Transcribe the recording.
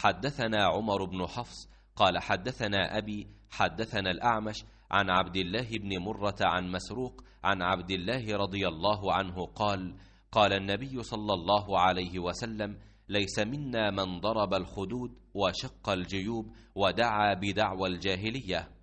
حدثنا عمر بن حفص قال حدثنا أبي حدثنا الأعمش عن عبد الله بن مرة عن مسروق عن عبد الله رضي الله عنه قال قال النبي صلى الله عليه وسلم ليس منا من ضرب الخدود وشق الجيوب ودعا بدعوى الجاهليه